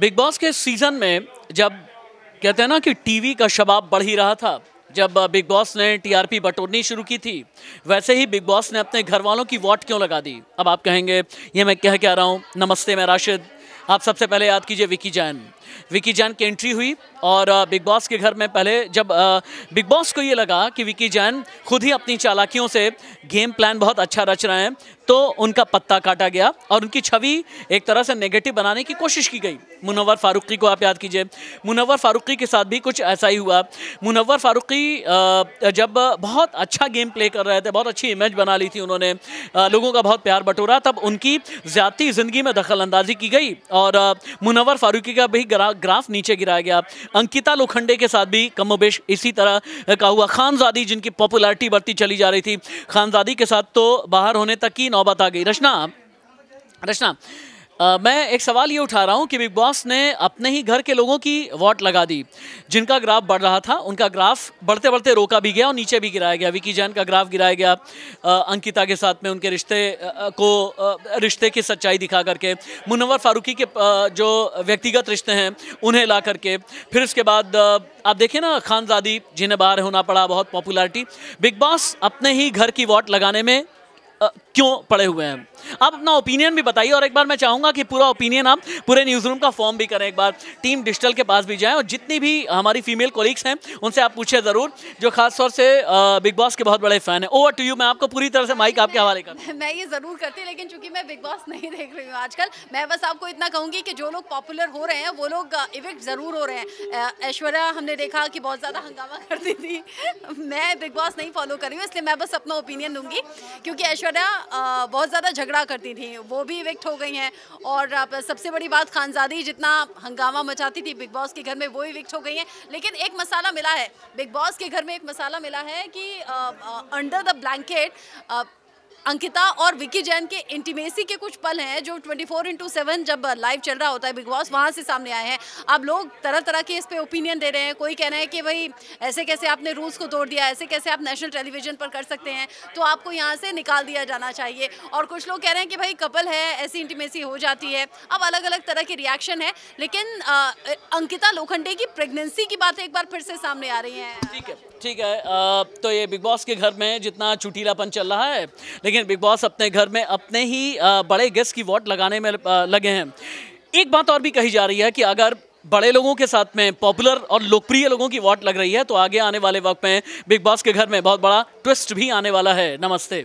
big boss के season में जब कहते हैं ना कि टीवी का शबाब बढ़ ही रहा था जब बिग बॉस ने टीआरपी बटोरनी शुरू की थी वैसे ही बिग बॉस ने अपने घर वालों की वोट क्यों लगा दी अब आप कहेंगे ये मैं कह क्या रहा हूँ नमस्ते मैं राशिद आप सबसे पहले याद कीजिए विकी जैन विकी जैन की एंट्री हुई और बिग बॉस के घर में पहले जब बिग बॉस को ये लगा कि विकी जैन खुद ही अपनी चालाकियों से गेम प्लान बहुत अच्छा रच रहे हैं तो उनका पत्ता काटा गया और उनकी छवि एक तरह से नेगेटिव बनाने की कोशिश की गई मुनवर फारूकी को आप याद कीजिए मुनवर फारूकी के साथ भी कुछ ऐसा ही हुआ मुनवर फारूकी जब बहुत अच्छा गेम प्ले कर रहे थे बहुत अच्छी इमेज बना ली थी उन्होंने लोगों का बहुत प्यार बटोरा तब उनकी ज़्यादा ज़िंदगी में दखल की गई और मुनवर फारूकी का भी ग्रा, ग्राफ नीचे गिराया गया अंकिता लोखंडे के साथ भी कमोबेश इसी तरह का हुआ खानजादी जिनकी पॉपुलैरिटी बढ़ती चली जा रही थी खानजादी के साथ तो बाहर होने तक की नौबत आ गई रचना रचना मैं एक सवाल ये उठा रहा हूँ कि बिग बॉस ने अपने ही घर के लोगों की वॉट लगा दी जिनका ग्राफ बढ़ रहा था उनका ग्राफ बढ़ते बढ़ते रोका भी गया और नीचे भी गिराया गया विकी जैन का ग्राफ गिराया गया आ, अंकिता के साथ में उनके रिश्ते को रिश्ते की सच्चाई दिखा करके मुनवर फारूकी के आ, जो व्यक्तिगत रिश्ते हैं उन्हें ला करके फिर उसके बाद आप देखें ना खानजादी जिन्हें बाहर होना पड़ा बहुत पॉपुलरिटी बिग बॉस अपने ही घर की वॉट लगाने में क्यों पड़े हुए हैं आप अपना ओपिनियन भी बताइए और एक बार मैं चाहूँगा कि पूरा ओपिनियन आप पूरे न्यूज़ रूम का फॉर्म भी करें एक बार टीम डिजिटल के पास भी जाएं और जितनी भी हमारी फीमेल कोलिग्स हैं उनसे आप पूछें ज़रूर जो खासतौर से बिग बॉस के बहुत बड़े फ़ैन हैं ओवर टू यू मैं आपको पूरी तरह से माइक आपके हवाले कर मैं ये ज़रूर करती हूँ लेकिन चूंकि मैं बिग बॉस नहीं देख रही हूँ आजकल मैं बस आपको इतना कहूँगी कि जो लोग पॉपुलर हो रहे हैं वो लोग इवेक्ट ज़रूर हो रहे हैं ऐश्वर्या हमने देखा कि बहुत ज़्यादा हंगामा करती थी मैं बिग बॉस नहीं फॉलो कर रही हूँ इसलिए मैं बस अपना ओपिनियन दूंगी क्योंकि ऐश्वर्या बहुत ज़्यादा झगड़ा करती थी वो भी इवेक्ट हो गई हैं और सबसे बड़ी बात खानजादी जितना हंगामा मचाती थी बिग बॉस के घर में वो इवेक्ट हो गई हैं लेकिन एक मसाला मिला है बिग बॉस के घर में एक मसाला मिला है कि अंडर द ब्लैंकेट अंकिता और विकी जैन के इंटीमेसी के कुछ पल हैं जो 24 फोर इंटू सेवन जब लाइव चल रहा होता है बिग बॉस वहाँ से सामने आए हैं अब लोग तरह तरह के इस पर ओपिनियन दे रहे हैं कोई कह रहे हैं कि भाई ऐसे कैसे आपने रूल्स को तोड़ दिया ऐसे कैसे आप नेशनल टेलीविजन पर कर सकते हैं तो आपको यहाँ से निकाल दिया जाना चाहिए और कुछ लोग कह रहे हैं कि भाई कपल है ऐसी इंटीमेसी हो जाती है अब अलग अलग तरह के रिएक्शन है लेकिन आ, अंकिता लोखंडे की प्रेगनेंसी की बात एक बार फिर से सामने आ रही है ठीक है ठीक है तो ये बिग बॉस के घर में जितना चुटीलापन चल रहा है लेकिन लेकिन बिग बॉस अपने घर में अपने ही बड़े गेस्ट की वोट लगाने में लगे हैं एक बात और भी कही जा रही है कि अगर बड़े लोगों के साथ में पॉपुलर और लोकप्रिय लोगों की वोट लग रही है तो आगे आने वाले वक्त में बिग बॉस के घर में बहुत बड़ा ट्विस्ट भी आने वाला है नमस्ते